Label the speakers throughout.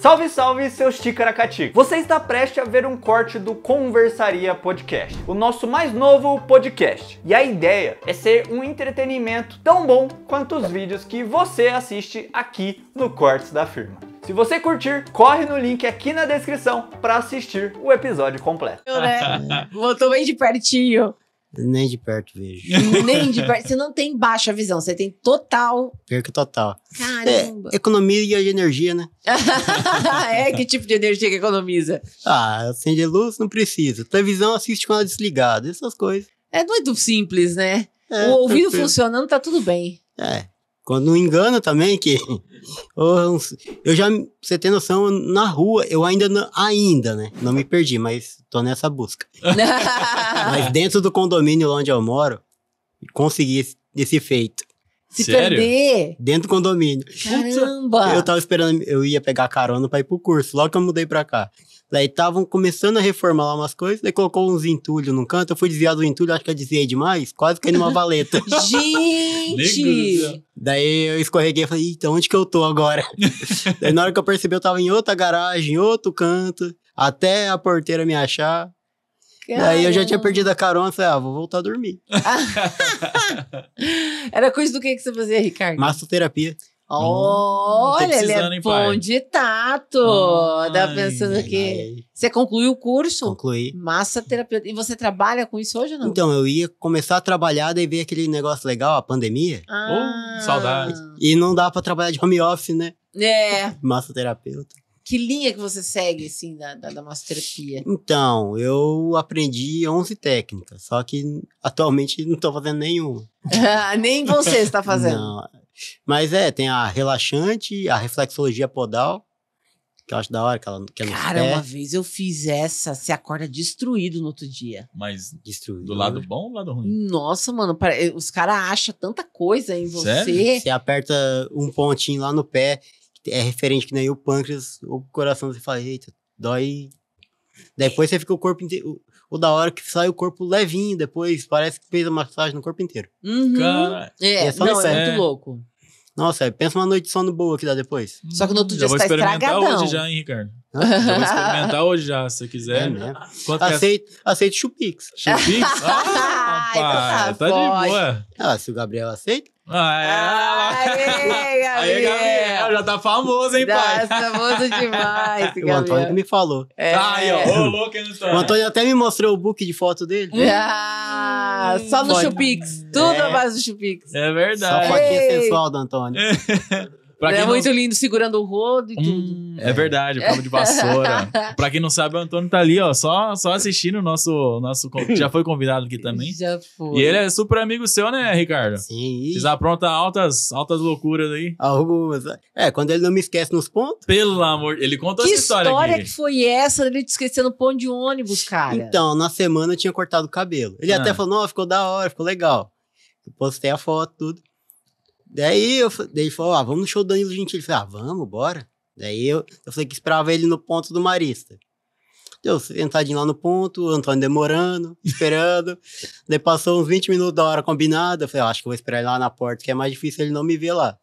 Speaker 1: Salve, salve, seus ticaracati! Você está prestes a ver um corte do Conversaria Podcast, o nosso mais novo podcast. E a ideia é ser um entretenimento tão bom quanto os vídeos que você assiste aqui no Cortes da Firma. Se você curtir, corre no link aqui na descrição para assistir o episódio completo. Eu, né?
Speaker 2: Voltou bem de pertinho.
Speaker 1: Nem de perto vejo. Nem de perto. Você
Speaker 2: não tem baixa visão, você tem total.
Speaker 1: Pior total. É, Caramba. É, economia de energia, né?
Speaker 2: é, que tipo de energia que economiza?
Speaker 1: Ah, acende luz, não precisa. Televisão assiste com ela desligada, essas coisas. É muito é simples, né? É, o ouvido tranquilo.
Speaker 2: funcionando, tá tudo bem.
Speaker 1: É. Quando não engano também, que eu já, você tem noção, na rua, eu ainda, não, ainda, né? Não me perdi, mas tô nessa busca. mas dentro do condomínio onde eu moro, consegui esse, esse feito. Se Sério? perder? Dentro do condomínio. Caramba! Eu tava esperando, eu ia pegar carona pra ir pro curso, logo que eu mudei pra cá. Daí estavam começando a reformar umas coisas, daí colocou uns entulhos num canto. Eu fui desviar do entulho, acho que eu desviei demais, quase caí numa valeta. Gente! daí eu escorreguei e falei, então onde que eu tô agora? daí na hora que eu percebi, eu tava em outra garagem, em outro canto, até a porteira me achar.
Speaker 2: Caramba. Daí eu já tinha
Speaker 1: perdido a carona, falei, ah, vou voltar a dormir.
Speaker 2: Era coisa do que, que você fazia, Ricardo?
Speaker 1: Massoterapia
Speaker 2: olha, ele é bom de tato. tá pensando que. Você concluiu o curso? Concluí. Massa terapeuta. E você trabalha com isso hoje ou não? Então,
Speaker 1: eu ia começar a trabalhar, daí veio aquele negócio legal, a pandemia.
Speaker 2: Ah. Oh, saudade.
Speaker 1: E não dá para trabalhar de home office, né?
Speaker 2: É.
Speaker 1: Massoterapeuta.
Speaker 2: Que linha que você segue, assim, da, da, da massoterapia?
Speaker 1: Então, eu aprendi 11 técnicas, só que atualmente não tô fazendo nenhuma.
Speaker 2: Ah, nem você está fazendo. Não,
Speaker 1: mas é, tem a relaxante, a reflexologia podal, que eu acho da hora que ela que é Cara, uma
Speaker 2: vez eu fiz essa, você acorda destruído no outro dia.
Speaker 1: Mas destruído. do lado bom ou do lado
Speaker 2: ruim? Nossa, mano, eh, os caras acham tanta coisa em você. Sério? Você
Speaker 1: aperta um pontinho lá no pé, que é referente que nem o pâncreas ou o coração, você fala, eita, dói depois você fica o corpo inteiro. O, da hora que sai o corpo levinho, depois parece que fez a massagem no corpo inteiro. Uhum. Cara. É, é, não, é muito louco. Nossa, é, pensa uma noite de sono boa que dá depois. Hum. Só que no outro já dia você tá estragadão. Já vou experimentar hoje já, hein, Ricardo? já vou experimentar hoje já, se você quiser. É, né? Aceito, é? Chupix. Chupix? Ah!
Speaker 2: Ah, rapaz. Tá, tá de boa.
Speaker 1: Ah, se o Gabriel aceita. Ah, é, Aê, Gabriel. Aê, Gabriel, já tá famoso, hein, pai? Tá famoso demais, O Antônio que me falou. É. Tá aí, ó, louco, Antônio. O Antônio até me mostrou o book de foto dele. Hum. É.
Speaker 2: Ah, hum, só no Chupix. Tudo é. a base do Chupix.
Speaker 1: É verdade. Só a fotinha sensual do Antônio.
Speaker 2: É. Pra é muito lindo segurando o rodo e hum,
Speaker 1: tudo. é. é verdade, cabo de vassoura. pra quem não sabe, o Antônio tá ali, ó, só, só assistindo o nosso, nosso. Já foi convidado aqui também. Já foi. E ele é super amigo seu, né, Ricardo? Sim. Vocês aprontam altas, altas loucuras aí. Algumas. Né? É, quando ele não me esquece nos pontos. Pelo amor. Ele conta essa história. Que história aqui. que
Speaker 2: foi essa dele te esquecer no ponto de ônibus, cara?
Speaker 1: Então, na semana eu tinha cortado o cabelo. Ele ah. até falou: não, ficou da hora, ficou legal. Eu postei a foto, tudo. Daí eu daí ele falou: ah, vamos no show do Danilo Gentili. Eu falei, ah, vamos, bora. Daí eu, eu falei que esperava ele no ponto do Marista. Deu sentadinho lá no ponto, o Antônio demorando, esperando. daí passou uns 20 minutos da hora combinada. Eu falei, ah, acho que vou esperar ele lá na porta, que é mais difícil ele não me ver lá.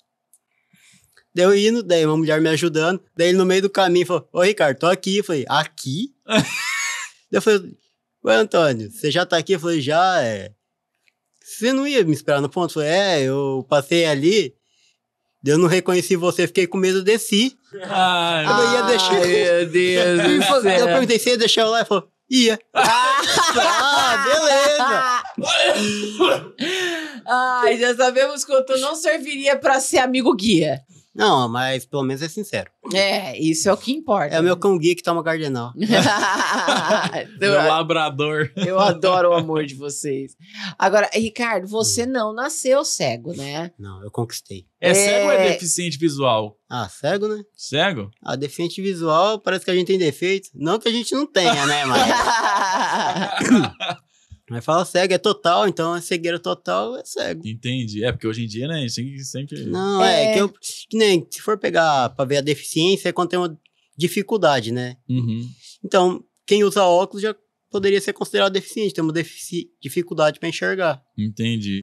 Speaker 1: Deu indo, daí uma mulher me ajudando. Daí ele no meio do caminho falou: Ô Ricardo, tô aqui. Eu falei: Aqui? daí eu falei: Ué, Antônio, você já tá aqui? Eu falei: Já, é. Você não ia me esperar no ponto? é, eu passei ali, eu não reconheci você, fiquei com medo, desci. Ah, eu não ia deixar. Meu Deus. Eu, eu perguntei se ia deixar eu lá, ele falou, ia. Ah,
Speaker 2: ah beleza. Ai, ah, já sabemos quanto não
Speaker 1: serviria para ser amigo guia. Não, mas pelo menos é sincero. É, isso é o que importa. É o meu né? cão guia que toma cardenal. Então, meu labrador. Eu adoro o amor de vocês.
Speaker 2: Agora, Ricardo, você hum. não nasceu cego, né?
Speaker 1: Não, eu conquistei. É, é... cego ou é deficiente visual? Ah, cego, né? Cego? Ah, deficiente visual parece que a gente tem defeito. Não que a gente não tenha, né, mas... Mas fala cego, é total, então é cegueira total, é cego.
Speaker 2: Entendi. É, porque hoje em dia, né, a gente
Speaker 1: tem que sempre. Não, é, é que eu. Que nem se for pegar pra ver a deficiência, é quando tem uma dificuldade, né? Uhum. Então, quem usa óculos já poderia ser considerado deficiente, tem uma dificuldade para enxergar. Entendi.